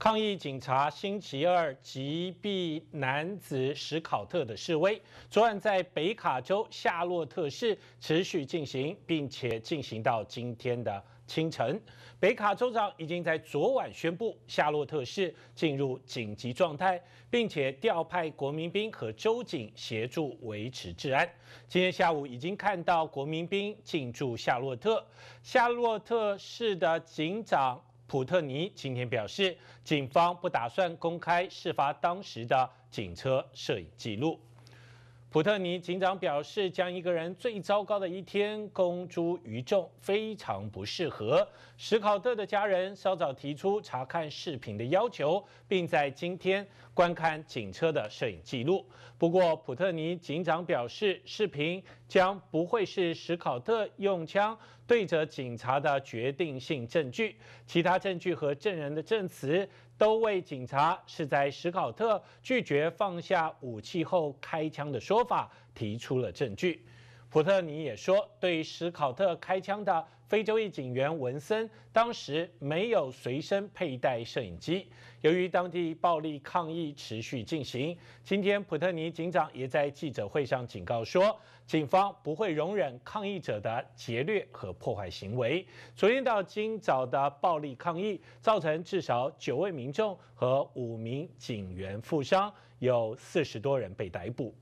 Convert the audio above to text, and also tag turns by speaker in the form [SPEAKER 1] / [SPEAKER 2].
[SPEAKER 1] 抗议警察星期二击毙男子史考特的示威，昨晚在北卡州夏洛特市持续进行，并且进行到今天的清晨。北卡州长已经在昨晚宣布夏洛特市进入紧急状态，并且调派国民兵和州警协助维持治安。今天下午已经看到国民兵进驻夏洛特，夏洛特市的警长。普特尼今天表示，警方不打算公开事发当时的警车摄影记录。普特尼警长表示，将一个人最糟糕的一天公诸于众非常不适合。史考特的家人稍早提出查看视频的要求，并在今天观看警车的摄影记录。不过，普特尼警长表示，视频将不会是史考特用枪对着警察的决定性证据。其他证据和证人的证词都为警察是在史考特拒绝放下武器后开枪的说。说法提出了证据。普特尼也说，对史考特开枪的非洲裔警员文森当时没有随身佩戴摄影机。由于当地暴力抗议持续进行，今天普特尼警长也在记者会上警告说，警方不会容忍抗议者的劫掠和破坏行为。昨天到今早的暴力抗议造成至少九位民众和五名警员负伤，有四十多人被逮捕。